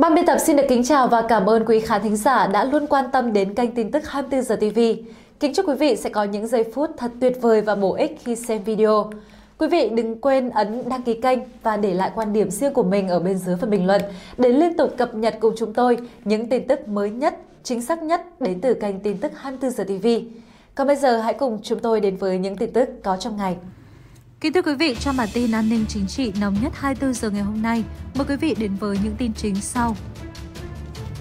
Ban biên tập xin được kính chào và cảm ơn quý khán thính giả đã luôn quan tâm đến kênh tin tức 24 giờ TV. Kính chúc quý vị sẽ có những giây phút thật tuyệt vời và bổ ích khi xem video. Quý vị đừng quên ấn đăng ký kênh và để lại quan điểm riêng của mình ở bên dưới phần bình luận để liên tục cập nhật cùng chúng tôi những tin tức mới nhất, chính xác nhất đến từ kênh tin tức 24 giờ TV. Còn bây giờ hãy cùng chúng tôi đến với những tin tức có trong ngày. Kính thưa quý vị, trong bản tin an ninh chính trị nóng nhất 24 giờ ngày hôm nay, mời quý vị đến với những tin chính sau.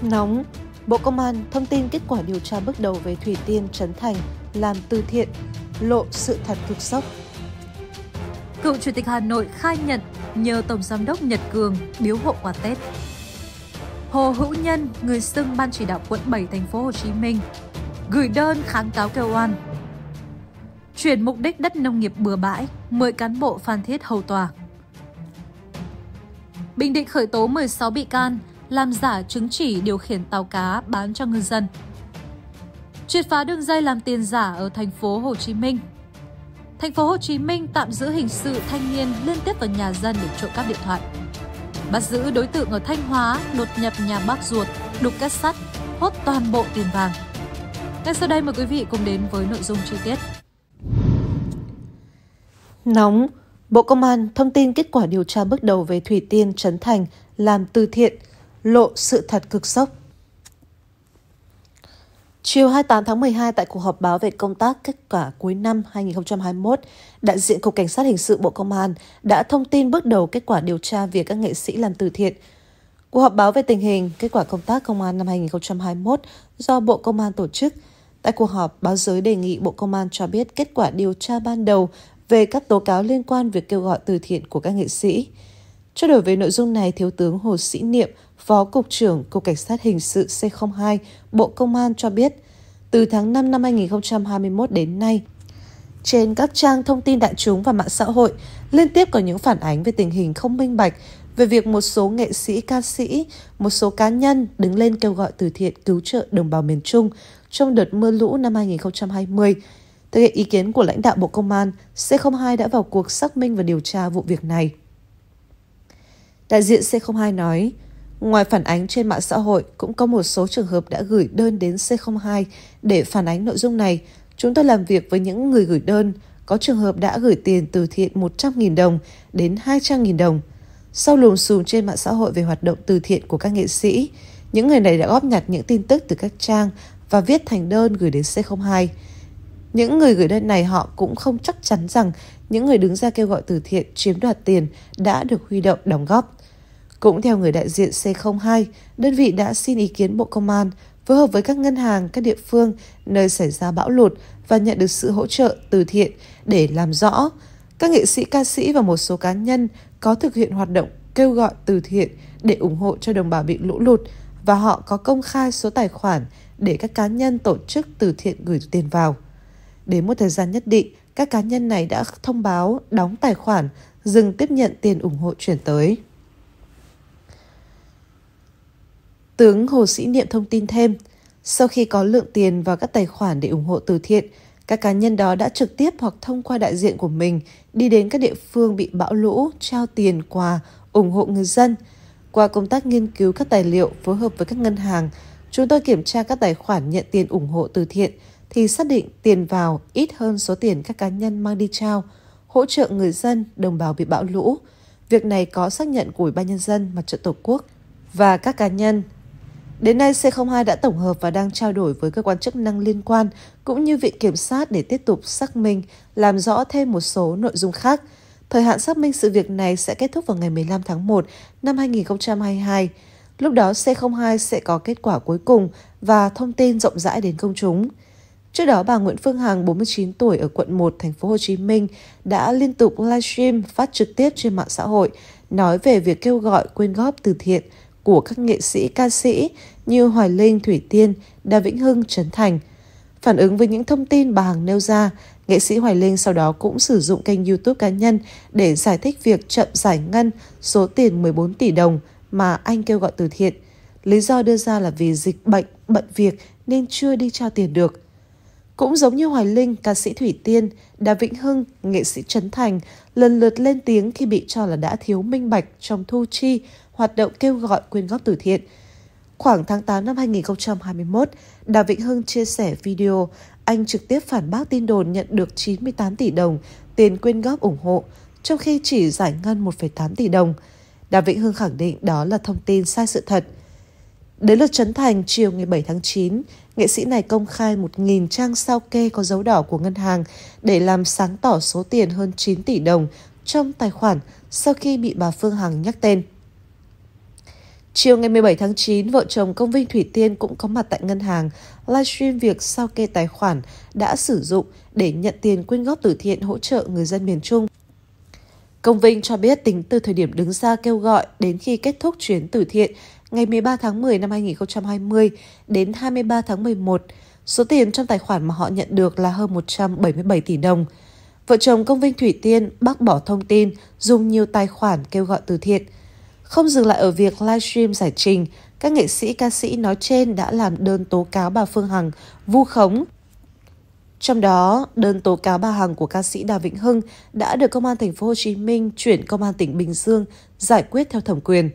Nóng, Bộ Công an thông tin kết quả điều tra bước đầu về Thủy Tiên Trấn Thành làm từ thiện, lộ sự thật cực sốc. Cựu Chủ tịch Hà Nội khai nhận nhờ Tổng Giám đốc Nhật Cường biếu hộ quà Tết. Hồ Hữu Nhân, người xưng Ban chỉ đạo quận 7 thành phố Hồ Chí Minh, gửi đơn kháng cáo kêu oan chuyển mục đích đất nông nghiệp bừa bãi, 10 cán bộ Phan Thiết hầu tòa. Bình Định khởi tố 16 bị can, làm giả chứng chỉ điều khiển tàu cá bán cho ngư dân. Triệt phá đường dây làm tiền giả ở thành phố Hồ Chí Minh. Thành phố Hồ Chí Minh tạm giữ hình sự thanh niên liên tiếp vào nhà dân để trộm cắp điện thoại. Bắt giữ đối tượng ở Thanh Hóa đột nhập nhà bác ruột, đục kết sắt, hốt toàn bộ tiền vàng. Ngay sau đây mời quý vị cùng đến với nội dung chi tiết. Nóng Bộ Công an thông tin kết quả điều tra bước đầu về Thủy Tiên Trấn Thành làm từ thiện, lộ sự thật cực sốc. Chiều 28 tháng 12 tại cuộc họp báo về công tác kết quả cuối năm 2021, đại diện Cục Cảnh sát Hình sự Bộ Công an đã thông tin bước đầu kết quả điều tra việc các nghệ sĩ làm từ thiện. Cuộc họp báo về tình hình, kết quả công tác công an năm 2021 do Bộ Công an tổ chức. Tại cuộc họp, báo giới đề nghị Bộ Công an cho biết kết quả điều tra ban đầu về các tố cáo liên quan việc kêu gọi từ thiện của các nghệ sĩ. Trao đổi về nội dung này, Thiếu tướng Hồ Sĩ Niệm, Phó Cục trưởng Cục Cảnh sát Hình sự C02, Bộ Công an cho biết, từ tháng 5 năm 2021 đến nay, trên các trang thông tin đại chúng và mạng xã hội, liên tiếp có những phản ánh về tình hình không minh bạch về việc một số nghệ sĩ, ca sĩ, một số cá nhân đứng lên kêu gọi từ thiện cứu trợ đồng bào miền Trung trong đợt mưa lũ năm 2020 theo ý kiến của lãnh đạo Bộ Công an, C02 đã vào cuộc xác minh và điều tra vụ việc này. Đại diện C02 nói, ngoài phản ánh trên mạng xã hội, cũng có một số trường hợp đã gửi đơn đến C02 để phản ánh nội dung này. Chúng tôi làm việc với những người gửi đơn, có trường hợp đã gửi tiền từ thiện 100.000 đồng đến 200.000 đồng. Sau lùm xùm trên mạng xã hội về hoạt động từ thiện của các nghệ sĩ, những người này đã góp nhặt những tin tức từ các trang và viết thành đơn gửi đến C02. Những người gửi đơn này họ cũng không chắc chắn rằng những người đứng ra kêu gọi từ thiện chiếm đoạt tiền đã được huy động đóng góp. Cũng theo người đại diện C02, đơn vị đã xin ý kiến Bộ Công an phối hợp với các ngân hàng, các địa phương nơi xảy ra bão lụt và nhận được sự hỗ trợ từ thiện để làm rõ các nghệ sĩ, ca sĩ và một số cá nhân có thực hiện hoạt động kêu gọi từ thiện để ủng hộ cho đồng bào bị lũ lụt và họ có công khai số tài khoản để các cá nhân tổ chức từ thiện gửi tiền vào. Đến một thời gian nhất định, các cá nhân này đã thông báo đóng tài khoản, dừng tiếp nhận tiền ủng hộ chuyển tới. Tướng Hồ Sĩ Niệm thông tin thêm, sau khi có lượng tiền vào các tài khoản để ủng hộ từ thiện, các cá nhân đó đã trực tiếp hoặc thông qua đại diện của mình đi đến các địa phương bị bão lũ, trao tiền, quà, ủng hộ người dân. Qua công tác nghiên cứu các tài liệu phối hợp với các ngân hàng, chúng tôi kiểm tra các tài khoản nhận tiền ủng hộ từ thiện, thì xác định tiền vào ít hơn số tiền các cá nhân mang đi trao, hỗ trợ người dân đồng bào bị bão lũ. Việc này có xác nhận của Ủy ban Nhân dân, Mặt trận Tổ quốc và các cá nhân. Đến nay, C02 đã tổng hợp và đang trao đổi với cơ quan chức năng liên quan cũng như Viện Kiểm sát để tiếp tục xác minh, làm rõ thêm một số nội dung khác. Thời hạn xác minh sự việc này sẽ kết thúc vào ngày 15 tháng 1 năm 2022. Lúc đó C02 sẽ có kết quả cuối cùng và thông tin rộng rãi đến công chúng. Trước đó, bà Nguyễn Phương Hằng, 49 tuổi ở quận 1, thành phố Hồ Chí Minh đã liên tục livestream phát trực tiếp trên mạng xã hội nói về việc kêu gọi quyên góp từ thiện của các nghệ sĩ ca sĩ như Hoài Linh, Thủy Tiên, Đa Vĩnh Hưng, Trấn Thành. Phản ứng với những thông tin bà Hằng nêu ra, nghệ sĩ Hoài Linh sau đó cũng sử dụng kênh YouTube cá nhân để giải thích việc chậm giải ngân số tiền 14 tỷ đồng mà anh kêu gọi từ thiện. Lý do đưa ra là vì dịch bệnh, bận việc nên chưa đi trao tiền được. Cũng giống như Hoài Linh, ca sĩ Thủy Tiên, Đà Vĩnh Hưng, nghệ sĩ Trấn Thành lần lượt lên tiếng khi bị cho là đã thiếu minh bạch trong thu chi, hoạt động kêu gọi quyên góp từ thiện. Khoảng tháng 8 năm 2021, Đà Vĩnh Hưng chia sẻ video anh trực tiếp phản bác tin đồn nhận được 98 tỷ đồng tiền quyên góp ủng hộ, trong khi chỉ giải ngân 1,8 tỷ đồng. Đà Vĩnh Hưng khẳng định đó là thông tin sai sự thật. Đến lượt Trấn Thành chiều ngày 7 tháng 9, nghệ sĩ này công khai 1.000 trang sao kê có dấu đỏ của ngân hàng để làm sáng tỏ số tiền hơn 9 tỷ đồng trong tài khoản sau khi bị bà Phương Hằng nhắc tên. Chiều ngày 17 tháng 9, vợ chồng công vinh Thủy Tiên cũng có mặt tại ngân hàng, livestream việc sao kê tài khoản đã sử dụng để nhận tiền quyên góp từ thiện hỗ trợ người dân miền Trung. Công Vinh cho biết tính từ thời điểm đứng ra kêu gọi đến khi kết thúc chuyến từ thiện, ngày 13 tháng 10 năm 2020 đến 23 tháng 11, số tiền trong tài khoản mà họ nhận được là hơn 177 tỷ đồng. Vợ chồng công vinh Thủy Tiên bác bỏ thông tin dùng nhiều tài khoản kêu gọi từ thiện. Không dừng lại ở việc livestream giải trình, các nghệ sĩ ca sĩ nói trên đã làm đơn tố cáo bà Phương Hằng vu khống. Trong đó, đơn tố cáo bà Hằng của ca sĩ Đào Vĩnh Hưng đã được Công an thành phố Hồ Chí Minh chuyển Công an tỉnh Bình Dương giải quyết theo thẩm quyền.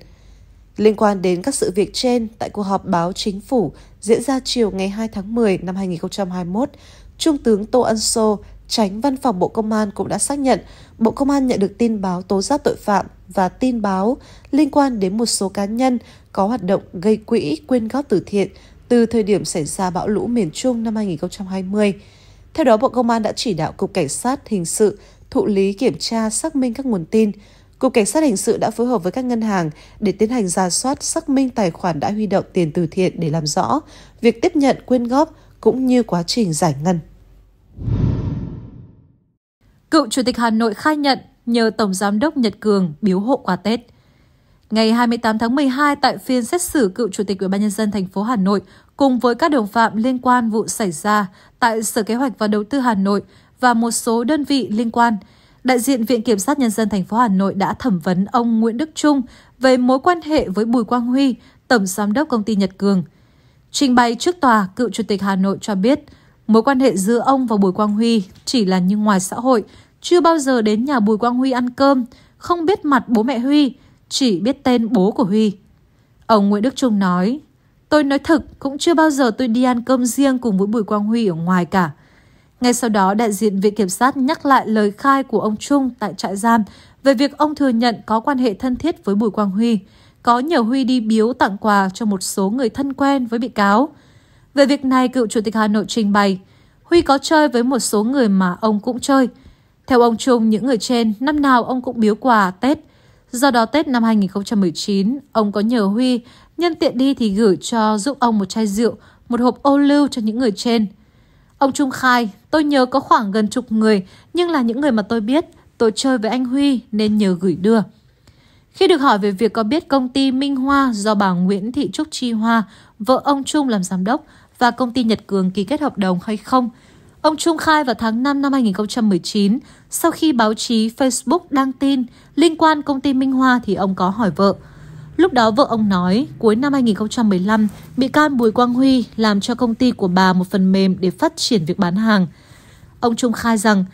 Liên quan đến các sự việc trên, tại cuộc họp báo chính phủ diễn ra chiều ngày 2 tháng 10 năm 2021, Trung tướng Tô Ân Sô, tránh văn phòng Bộ Công an cũng đã xác nhận Bộ Công an nhận được tin báo tố giác tội phạm và tin báo liên quan đến một số cá nhân có hoạt động gây quỹ quyên góp từ thiện từ thời điểm xảy ra bão lũ miền Trung năm 2020. Theo đó, Bộ Công an đã chỉ đạo Cục Cảnh sát Hình sự thụ lý kiểm tra xác minh các nguồn tin, Cục Cảnh sát Hình sự đã phối hợp với các ngân hàng để tiến hành ra soát xác minh tài khoản đã huy động tiền từ thiện để làm rõ việc tiếp nhận quyên góp cũng như quá trình giải ngân. Cựu Chủ tịch Hà Nội khai nhận nhờ Tổng Giám đốc Nhật Cường biếu hộ quà Tết. Ngày 28 tháng 12 tại phiên xét xử cựu Chủ tịch Ủy ban nhân dân thành phố Hà Nội cùng với các đồng phạm liên quan vụ xảy ra tại Sở Kế hoạch và Đầu tư Hà Nội và một số đơn vị liên quan – đại diện Viện Kiểm sát Nhân dân thành phố Hà Nội đã thẩm vấn ông Nguyễn Đức Trung về mối quan hệ với Bùi Quang Huy, tổng giám đốc công ty Nhật Cường. Trình bày trước tòa, cựu chủ tịch Hà Nội cho biết, mối quan hệ giữa ông và Bùi Quang Huy chỉ là như ngoài xã hội, chưa bao giờ đến nhà Bùi Quang Huy ăn cơm, không biết mặt bố mẹ Huy, chỉ biết tên bố của Huy. Ông Nguyễn Đức Trung nói, tôi nói thực cũng chưa bao giờ tôi đi ăn cơm riêng cùng với Bùi Quang Huy ở ngoài cả. Ngay sau đó, đại diện Viện Kiểm sát nhắc lại lời khai của ông Trung tại trại giam về việc ông thừa nhận có quan hệ thân thiết với Bùi Quang Huy, có nhờ Huy đi biếu tặng quà cho một số người thân quen với bị cáo. Về việc này, cựu Chủ tịch Hà Nội trình bày, Huy có chơi với một số người mà ông cũng chơi. Theo ông Trung, những người trên, năm nào ông cũng biếu quà Tết. Do đó Tết năm 2019, ông có nhờ Huy, nhân tiện đi thì gửi cho giúp ông một chai rượu, một hộp ô lưu cho những người trên – Ông Trung khai, tôi nhớ có khoảng gần chục người, nhưng là những người mà tôi biết, tôi chơi với anh Huy nên nhờ gửi đưa. Khi được hỏi về việc có biết công ty Minh Hoa do bà Nguyễn Thị Trúc Chi Hoa, vợ ông Trung làm giám đốc và công ty Nhật Cường ký kết hợp đồng hay không, ông Trung khai vào tháng 5 năm 2019, sau khi báo chí Facebook đăng tin liên quan công ty Minh Hoa thì ông có hỏi vợ – Lúc đó vợ ông nói, cuối năm 2015, bị can Bùi Quang Huy làm cho công ty của bà một phần mềm để phát triển việc bán hàng. Ông Trung khai rằng,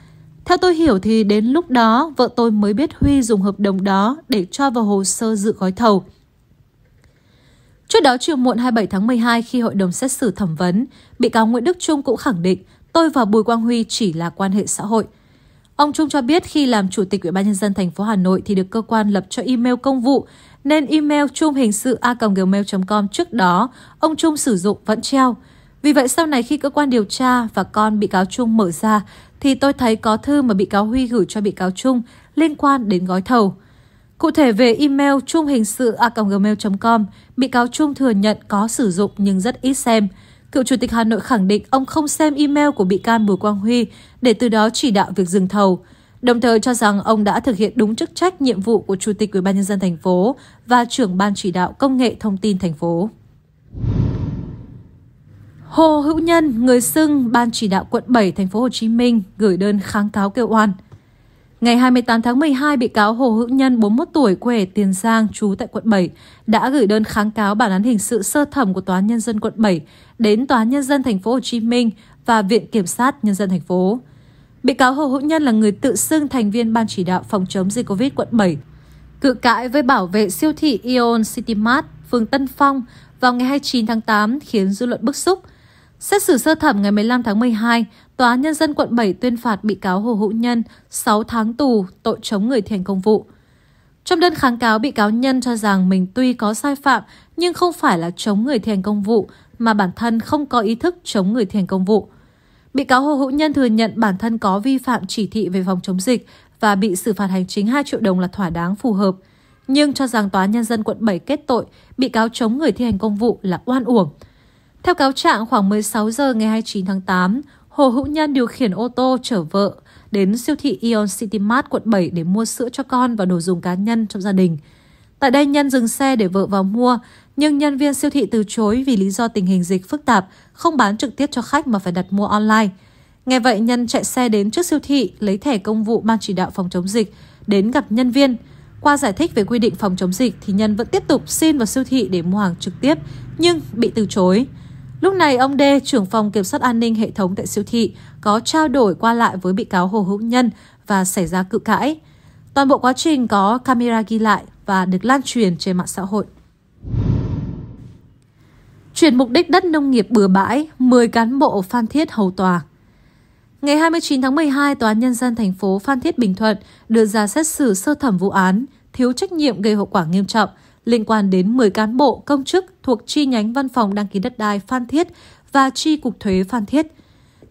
theo tôi hiểu thì đến lúc đó vợ tôi mới biết Huy dùng hợp đồng đó để cho vào hồ sơ dự gói thầu. Trước đó chiều muộn 27 tháng 12 khi hội đồng xét xử thẩm vấn, bị cáo Nguyễn Đức Trung cũng khẳng định tôi và Bùi Quang Huy chỉ là quan hệ xã hội – Ông Trung cho biết khi làm chủ tịch Ủy ban nhân dân thành phố Hà Nội thì được cơ quan lập cho email công vụ nên email trung hình sự a.gmail.com trước đó ông Trung sử dụng vẫn treo. Vì vậy sau này khi cơ quan điều tra và con bị cáo Trung mở ra thì tôi thấy có thư mà bị cáo Huy gửi cho bị cáo Trung liên quan đến gói thầu. Cụ thể về email trung hình sự a.gmail.com, bị cáo Trung thừa nhận có sử dụng nhưng rất ít xem. Cựu Chủ tịch Hà Nội khẳng định ông không xem email của bị can Bùi Quang Huy để từ đó chỉ đạo việc dừng thầu, đồng thời cho rằng ông đã thực hiện đúng chức trách nhiệm vụ của Chủ tịch Ủy ban nhân dân thành phố và trưởng ban chỉ đạo công nghệ thông tin thành phố. Hồ Hữu Nhân, người xưng ban chỉ đạo quận 7 thành phố Hồ Chí Minh gửi đơn kháng cáo kêu oan. Ngày 28 tháng 12, bị cáo Hồ Hữu Nhân, 41 tuổi, quê Tiền Giang, trú tại quận 7, đã gửi đơn kháng cáo bản án hình sự sơ thẩm của Tòa án Nhân dân quận 7 đến Tòa án Nhân dân thành phố Hồ Chí Minh và Viện Kiểm sát Nhân dân thành phố. Bị cáo Hồ Hữu Nhân là người tự xưng thành viên Ban chỉ đạo phòng chống dịch COVID quận 7, cự cãi với bảo vệ siêu thị Ion City Mart, phường Tân Phong vào ngày 29 tháng 8 khiến dư luận bức xúc. Xét xử sơ thẩm ngày 15 tháng 12, Tòa án Nhân dân quận 7 tuyên phạt bị cáo Hồ Hữu Nhân 6 tháng tù tội chống người thi hành công vụ. Trong đơn kháng cáo, bị cáo Nhân cho rằng mình tuy có sai phạm nhưng không phải là chống người thi hành công vụ mà bản thân không có ý thức chống người thi hành công vụ. Bị cáo Hồ Hữu Nhân thừa nhận bản thân có vi phạm chỉ thị về phòng chống dịch và bị xử phạt hành chính 2 triệu đồng là thỏa đáng phù hợp, nhưng cho rằng Tòa Nhân dân quận 7 kết tội bị cáo chống người thi hành công vụ là oan uổng. Theo cáo trạng, khoảng 16 giờ ngày 29 tháng 8, Hồ Hữu Nhân điều khiển ô tô chở vợ đến siêu thị Ion City Mart quận 7 để mua sữa cho con và đồ dùng cá nhân trong gia đình. Tại đây Nhân dừng xe để vợ vào mua, nhưng nhân viên siêu thị từ chối vì lý do tình hình dịch phức tạp, không bán trực tiếp cho khách mà phải đặt mua online. Nghe vậy Nhân chạy xe đến trước siêu thị, lấy thẻ công vụ ban chỉ đạo phòng chống dịch, đến gặp nhân viên. Qua giải thích về quy định phòng chống dịch thì Nhân vẫn tiếp tục xin vào siêu thị để mua hàng trực tiếp, nhưng bị từ chối. Lúc này, ông D, trưởng phòng kiểm soát an ninh hệ thống tại siêu thị, có trao đổi qua lại với bị cáo Hồ Hữu Nhân và xảy ra cự cãi. Toàn bộ quá trình có camera ghi lại và được lan truyền trên mạng xã hội. Chuyển mục đích đất nông nghiệp bừa bãi, 10 cán bộ Phan Thiết hầu tòa. Ngày 29 tháng 12, Tòa án Nhân dân thành phố Phan Thiết Bình Thuận đưa ra xét xử sơ thẩm vụ án thiếu trách nhiệm gây hậu quả nghiêm trọng liên quan đến 10 cán bộ, công chức thuộc chi nhánh văn phòng đăng ký đất đai Phan Thiết và chi cục thuế Phan Thiết.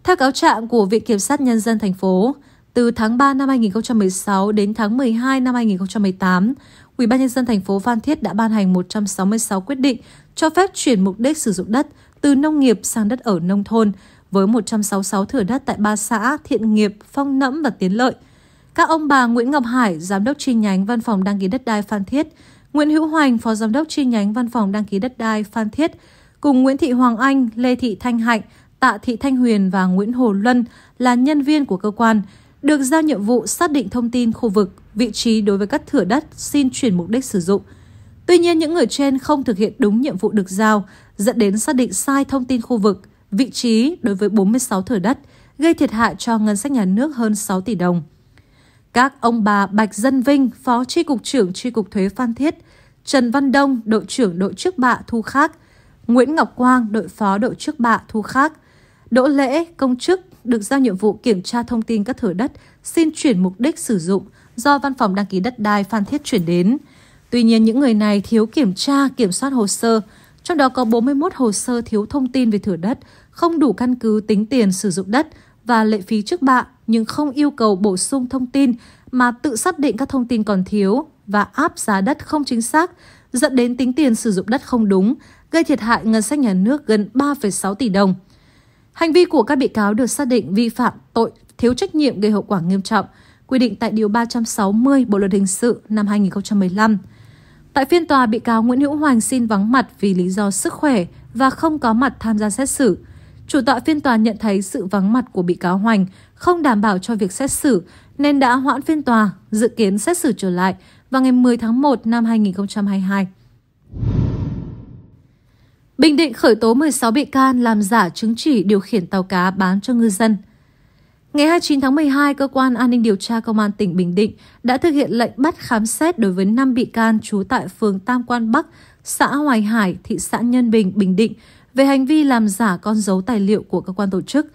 Theo cáo trạng của Viện Kiểm sát Nhân dân thành phố, từ tháng 3 năm 2016 đến tháng 12 năm 2018, Ủy ban nhân dân thành phố Phan Thiết đã ban hành 166 quyết định cho phép chuyển mục đích sử dụng đất từ nông nghiệp sang đất ở nông thôn với 166 thửa đất tại ba xã Thiện Nghiệp, Phong Nẫm và Tiến Lợi. Các ông bà Nguyễn Ngọc Hải, giám đốc chi nhánh Văn phòng đăng ký đất đai Phan Thiết, Nguyễn Hữu Hoành, Phó Giám đốc chi nhánh Văn phòng Đăng ký đất đai Phan Thiết, cùng Nguyễn Thị Hoàng Anh, Lê Thị Thanh Hạnh, Tạ Thị Thanh Huyền và Nguyễn Hồ Luân là nhân viên của cơ quan, được giao nhiệm vụ xác định thông tin khu vực, vị trí đối với các thửa đất xin chuyển mục đích sử dụng. Tuy nhiên, những người trên không thực hiện đúng nhiệm vụ được giao, dẫn đến xác định sai thông tin khu vực, vị trí đối với 46 thửa đất, gây thiệt hại cho ngân sách nhà nước hơn 6 tỷ đồng. Các ông bà Bạch Dân Vinh, Phó Tri Cục trưởng Tri Cục Thuế Phan Thiết, Trần Văn Đông, đội trưởng đội trước bạ Thu Khác, Nguyễn Ngọc Quang, đội phó đội trước bạ Thu Khác, Đỗ Lễ, công chức, được giao nhiệm vụ kiểm tra thông tin các thửa đất xin chuyển mục đích sử dụng do Văn phòng đăng ký đất đai Phan Thiết chuyển đến. Tuy nhiên, những người này thiếu kiểm tra, kiểm soát hồ sơ, trong đó có 41 hồ sơ thiếu thông tin về thửa đất, không đủ căn cứ tính tiền sử dụng đất và lệ phí trước bạ nhưng không yêu cầu bổ sung thông tin mà tự xác định các thông tin còn thiếu và áp giá đất không chính xác, dẫn đến tính tiền sử dụng đất không đúng, gây thiệt hại ngân sách nhà nước gần 3,6 tỷ đồng. Hành vi của các bị cáo được xác định vi phạm tội thiếu trách nhiệm gây hậu quả nghiêm trọng, quy định tại Điều 360 Bộ Luật Hình sự năm 2015. Tại phiên tòa, bị cáo Nguyễn Hữu Hoành xin vắng mặt vì lý do sức khỏe và không có mặt tham gia xét xử – chủ tọa phiên tòa nhận thấy sự vắng mặt của bị cáo Hoành không đảm bảo cho việc xét xử nên đã hoãn phiên tòa, dự kiến xét xử trở lại vào ngày 10 tháng 1 năm 2022. Bình Định khởi tố 16 bị can làm giả chứng chỉ điều khiển tàu cá bán cho ngư dân. Ngày 29 tháng 12, Cơ quan An ninh Điều tra Công an tỉnh Bình Định đã thực hiện lệnh bắt khám xét đối với 5 bị can trú tại phường Tam Quan Bắc, xã Hoài Hải, thị xã Nhân Bình, Bình Định, về hành vi làm giả con dấu tài liệu của cơ quan tổ chức.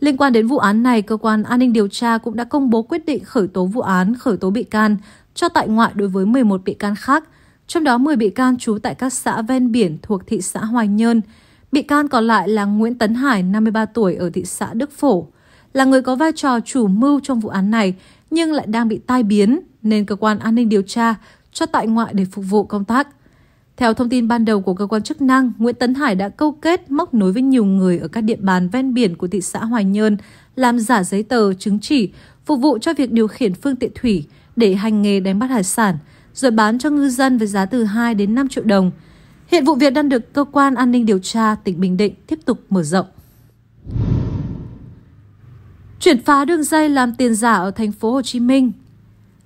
Liên quan đến vụ án này, cơ quan an ninh điều tra cũng đã công bố quyết định khởi tố vụ án, khởi tố bị can, cho tại ngoại đối với 11 bị can khác, trong đó 10 bị can trú tại các xã ven biển thuộc thị xã Hoài Nhơn. Bị can còn lại là Nguyễn Tấn Hải, 53 tuổi ở thị xã Đức Phổ, là người có vai trò chủ mưu trong vụ án này nhưng lại đang bị tai biến nên cơ quan an ninh điều tra cho tại ngoại để phục vụ công tác. Theo thông tin ban đầu của cơ quan chức năng, Nguyễn Tấn Hải đã câu kết móc nối với nhiều người ở các địa bàn ven biển của thị xã Hoài Nhơn, làm giả giấy tờ, chứng chỉ, phục vụ cho việc điều khiển phương tiện thủy để hành nghề đánh bắt hải sản, rồi bán cho ngư dân với giá từ 2 đến 5 triệu đồng. Hiện vụ việc đang được cơ quan an ninh điều tra tỉnh Bình Định tiếp tục mở rộng. Chuyển phá đường dây làm tiền giả ở thành phố Hồ Chí Minh,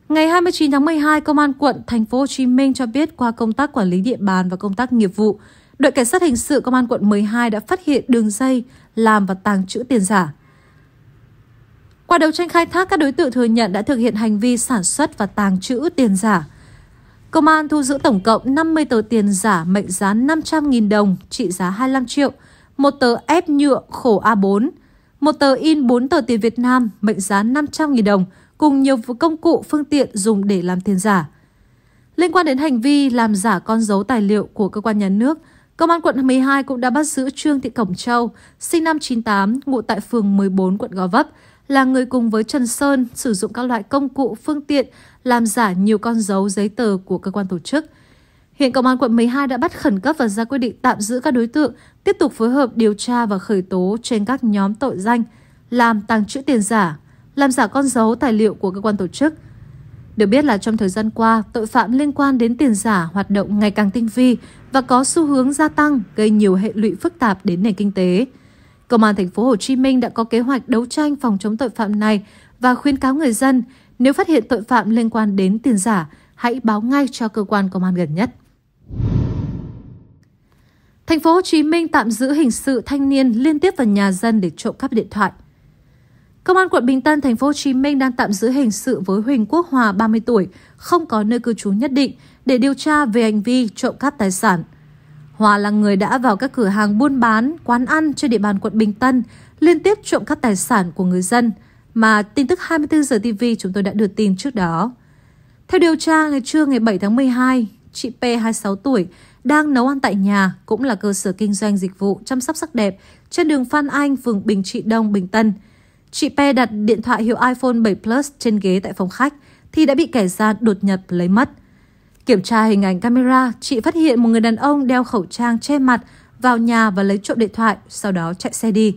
Ngày 29 tháng 12, Công an quận Thành phố Hồ Chí Minh cho biết qua công tác quản lý địa bàn và công tác nghiệp vụ, đội cảnh sát hình sự Công an quận 12 đã phát hiện đường dây làm và tàng trữ tiền giả. Qua đấu tranh khai thác, các đối tượng thừa nhận đã thực hiện hành vi sản xuất và tàng trữ tiền giả. Công an thu giữ tổng cộng 50 tờ tiền giả mệnh giá 500.000 đồng, trị giá 25 triệu, một tờ ép nhựa khổ A4, một tờ in 4 tờ tiền Việt Nam mệnh giá 500.000 đồng, cùng nhiều công cụ phương tiện dùng để làm tiền giả. Liên quan đến hành vi làm giả con dấu tài liệu của cơ quan nhà nước, Công an quận 12 cũng đã bắt giữ Trương Thị cổng Châu, sinh năm 98, ngụ tại phường 14 quận Gò Vấp, là người cùng với Trần Sơn sử dụng các loại công cụ, phương tiện làm giả nhiều con dấu giấy tờ của cơ quan tổ chức. Hiện Công an quận 12 đã bắt khẩn cấp và ra quyết định tạm giữ các đối tượng, tiếp tục phối hợp điều tra và khởi tố trên các nhóm tội danh làm tàng trữ tiền giả, làm giả con dấu tài liệu của cơ quan tổ chức. Được biết là trong thời gian qua, tội phạm liên quan đến tiền giả hoạt động ngày càng tinh vi và có xu hướng gia tăng, gây nhiều hệ lụy phức tạp đến nền kinh tế. Công an thành phố Hồ Chí Minh đã có kế hoạch đấu tranh phòng chống tội phạm này và khuyến cáo người dân nếu phát hiện tội phạm liên quan đến tiền giả, hãy báo ngay cho cơ quan công an gần nhất. Thành phố Hồ Chí Minh tạm giữ hình sự thanh niên liên tiếp vào nhà dân để trộm cắp điện thoại. Công an quận Bình Tân, thành phố Hồ Chí Minh đang tạm giữ hình sự với Huỳnh Quốc Hòa, 30 tuổi, không có nơi cư trú nhất định để điều tra về hành vi trộm cắp tài sản. Hòa là người đã vào các cửa hàng buôn bán, quán ăn trên địa bàn quận Bình Tân, liên tiếp trộm cắp tài sản của người dân mà tin tức 24 giờ TV chúng tôi đã đưa tin trước đó. Theo điều tra, ngày trưa ngày 7 tháng 12, chị P 26 tuổi đang nấu ăn tại nhà, cũng là cơ sở kinh doanh dịch vụ chăm sóc sắc đẹp trên đường Phan Anh, phường Bình Trị Đông, Bình Tân – Chị P đặt điện thoại hiệu iPhone 7 Plus trên ghế tại phòng khách thì đã bị kẻ gian đột nhập lấy mất. Kiểm tra hình ảnh camera, chị phát hiện một người đàn ông đeo khẩu trang che mặt vào nhà và lấy trộm điện thoại, sau đó chạy xe đi.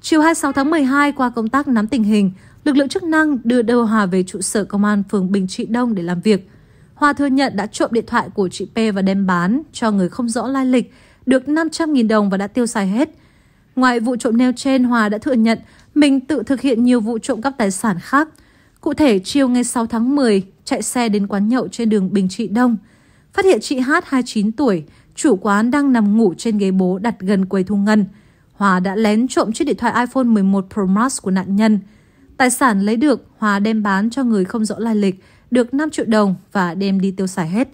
Chiều 26 tháng 12, qua công tác nắm tình hình, lực lượng chức năng đưa Đô Hòa về trụ sở công an phường Bình Trị Đông để làm việc. Hòa thừa nhận đã trộm điện thoại của chị P và đem bán cho người không rõ lai lịch, được 500.000 đồng và đã tiêu xài hết. Ngoài vụ trộm nêu trên, Hòa đã thừa nhận mình tự thực hiện nhiều vụ trộm cắp tài sản khác. Cụ thể, chiều ngày 6 tháng 10, chạy xe đến quán nhậu trên đường Bình Trị Đông. Phát hiện chị Hát 29 tuổi, chủ quán đang nằm ngủ trên ghế bố đặt gần quầy thu ngân. Hòa đã lén trộm chiếc điện thoại iPhone 11 Pro Max của nạn nhân. Tài sản lấy được, Hòa đem bán cho người không rõ lai lịch, được 5 triệu đồng và đem đi tiêu xài hết.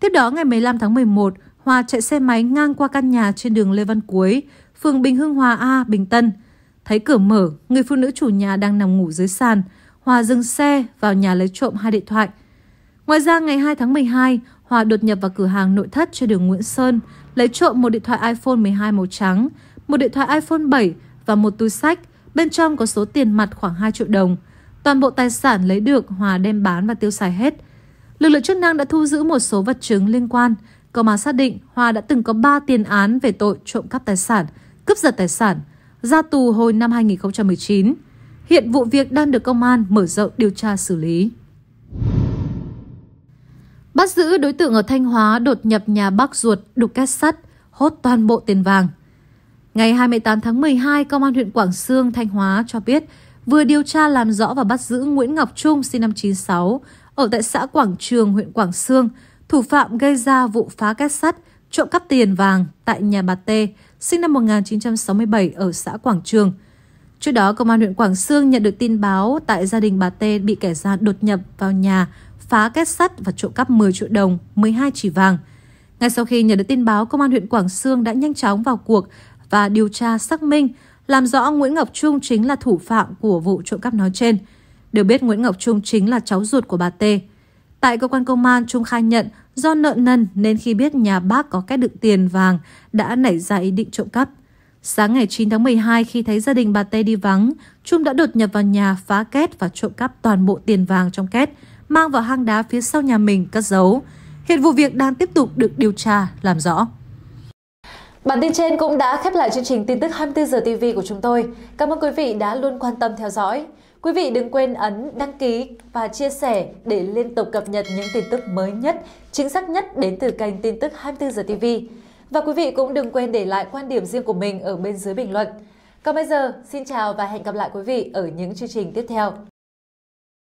Tiếp đó, ngày 15 tháng 11, Hòa chạy xe máy ngang qua căn nhà trên đường Lê Văn Cuối, phường Bình Hưng Hòa A, Bình Tân – Thấy cửa mở, người phụ nữ chủ nhà đang nằm ngủ dưới sàn. Hòa dừng xe vào nhà lấy trộm hai điện thoại. Ngoài ra, ngày 2 tháng 12, Hòa đột nhập vào cửa hàng nội thất trên đường Nguyễn Sơn, lấy trộm một điện thoại iPhone 12 màu trắng, một điện thoại iPhone 7 và một túi sách, bên trong có số tiền mặt khoảng 2 triệu đồng. Toàn bộ tài sản lấy được Hòa đem bán và tiêu xài hết. Lực lượng chức năng đã thu giữ một số vật chứng liên quan. Công an xác định Hòa đã từng có 3 tiền án về tội trộm cắp tài sản, cướp giật tài sản, ra tù hồi năm 2019. Hiện vụ việc đang được công an mở rộng điều tra xử lý. Bắt giữ đối tượng ở Thanh Hóa đột nhập nhà bác ruột đục két sắt, hốt toàn bộ tiền vàng. Ngày 28 tháng 12, Công an huyện Quảng Sương, Thanh Hóa cho biết vừa điều tra làm rõ và bắt giữ Nguyễn Ngọc Trung sinh năm 96 ở tại xã Quảng Trường, huyện Quảng Sương, thủ phạm gây ra vụ phá két sắt, trộm cắp tiền vàng tại nhà bà T sinh năm 1967 ở xã Quảng Trường. Trước đó, Công an huyện Quảng Sương nhận được tin báo tại gia đình bà T bị kẻ gian đột nhập vào nhà, phá kết sắt và trộm cắp 10 triệu đồng, 12 chỉ vàng. Ngay sau khi nhận được tin báo, Công an huyện Quảng Sương đã nhanh chóng vào cuộc và điều tra xác minh, làm rõ Nguyễn Ngọc Trung chính là thủ phạm của vụ trộm cắp nói trên. Được biết Nguyễn Ngọc Trung chính là cháu ruột của bà T. Tại cơ quan công an, Trung khai nhận Do nợ nần nên khi biết nhà bác có cách đựng tiền vàng đã nảy ra ý định trộm cắp. Sáng ngày 9 tháng 12 khi thấy gia đình bà Tê đi vắng, Trung đã đột nhập vào nhà phá két và trộm cắp toàn bộ tiền vàng trong két, mang vào hang đá phía sau nhà mình cất giấu. Hiện vụ việc đang tiếp tục được điều tra, làm rõ. Bản tin trên cũng đã khép lại chương trình tin tức 24 giờ TV của chúng tôi. Cảm ơn quý vị đã luôn quan tâm theo dõi. Quý vị đừng quên ấn đăng ký và chia sẻ để liên tục cập nhật những tin tức mới nhất, chính xác nhất đến từ kênh tin tức 24 giờ TV. Và quý vị cũng đừng quên để lại quan điểm riêng của mình ở bên dưới bình luận. Còn bây giờ, xin chào và hẹn gặp lại quý vị ở những chương trình tiếp theo.